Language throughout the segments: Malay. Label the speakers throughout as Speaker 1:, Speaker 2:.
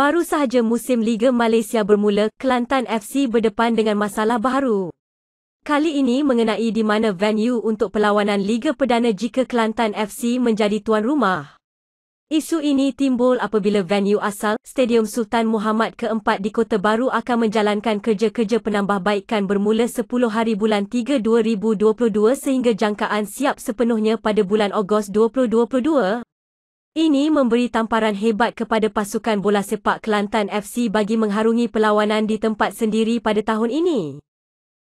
Speaker 1: Baru sahaja musim Liga Malaysia bermula, Kelantan FC berdepan dengan masalah baru. Kali ini mengenai di mana venue untuk perlawanan Liga Perdana jika Kelantan FC menjadi tuan rumah. Isu ini timbul apabila venue asal, Stadium Sultan Muhammad keempat di Kota Baru akan menjalankan kerja-kerja penambahbaikan bermula 10 hari bulan 3 2022 sehingga jangkaan siap sepenuhnya pada bulan Ogos 2022. Ini memberi tamparan hebat kepada pasukan bola sepak Kelantan FC bagi mengharungi perlawanan di tempat sendiri pada tahun ini.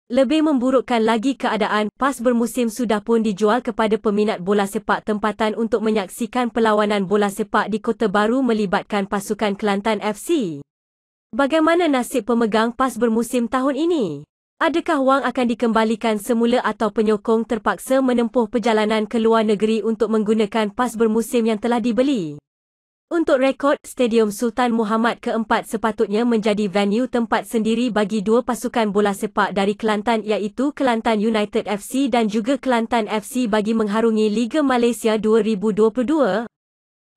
Speaker 1: Lebih memburukkan lagi keadaan, pas bermusim sudah pun dijual kepada peminat bola sepak tempatan untuk menyaksikan perlawanan bola sepak di Kota Baru melibatkan pasukan Kelantan FC. Bagaimana nasib pemegang pas bermusim tahun ini? Adakah wang akan dikembalikan semula atau penyokong terpaksa menempuh perjalanan ke luar negeri untuk menggunakan pas bermusim yang telah dibeli? Untuk rekod, Stadium Sultan Muhammad keempat sepatutnya menjadi venue tempat sendiri bagi dua pasukan bola sepak dari Kelantan iaitu Kelantan United FC dan juga Kelantan FC bagi mengharungi Liga Malaysia 2022.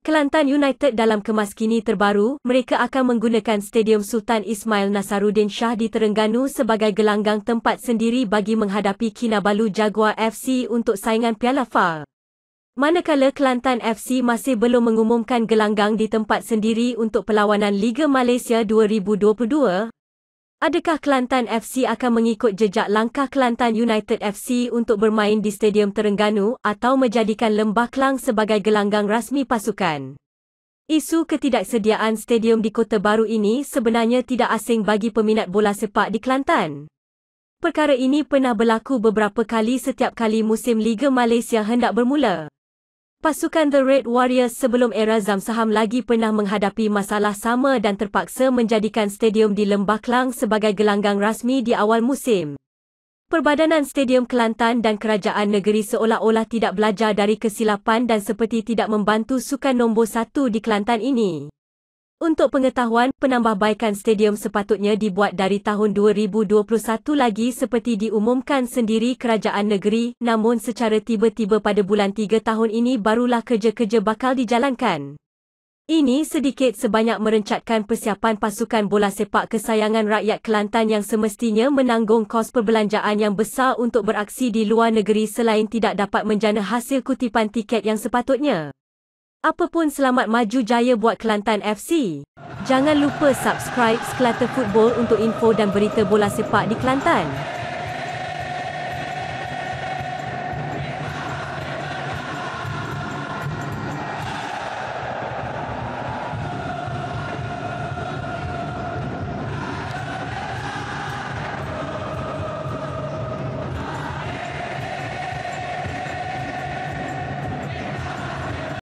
Speaker 1: Kelantan United dalam kemaskini terbaru, mereka akan menggunakan Stadium Sultan Ismail Nasaruddin Shah di Terengganu sebagai gelanggang tempat sendiri bagi menghadapi Kinabalu Jaguar FC untuk saingan Piala FA. Manakala Kelantan FC masih belum mengumumkan gelanggang di tempat sendiri untuk perlawanan Liga Malaysia 2022, Adakah Kelantan FC akan mengikut jejak langkah Kelantan United FC untuk bermain di Stadium Terengganu atau menjadikan Lembah Kelang sebagai gelanggang rasmi pasukan? Isu ketidaksediaan stadium di Kota Baru ini sebenarnya tidak asing bagi peminat bola sepak di Kelantan. Perkara ini pernah berlaku beberapa kali setiap kali musim Liga Malaysia hendak bermula. Pasukan The Red Warriors sebelum era Zam Saham lagi pernah menghadapi masalah sama dan terpaksa menjadikan stadium di Lembah Klang sebagai gelanggang rasmi di awal musim. Perbadanan Stadium Kelantan dan Kerajaan Negeri seolah-olah tidak belajar dari kesilapan dan seperti tidak membantu sukan nombor satu di Kelantan ini. Untuk pengetahuan, penambahbaikan stadium sepatutnya dibuat dari tahun 2021 lagi seperti diumumkan sendiri kerajaan negeri, namun secara tiba-tiba pada bulan 3 tahun ini barulah kerja-kerja bakal dijalankan. Ini sedikit sebanyak merencatkan persiapan pasukan bola sepak kesayangan rakyat Kelantan yang semestinya menanggung kos perbelanjaan yang besar untuk beraksi di luar negeri selain tidak dapat menjana hasil kutipan tiket yang sepatutnya. Apapun selamat maju jaya buat Kelantan FC. Jangan lupa subscribe Sklata Football untuk info dan berita bola sepak di Kelantan.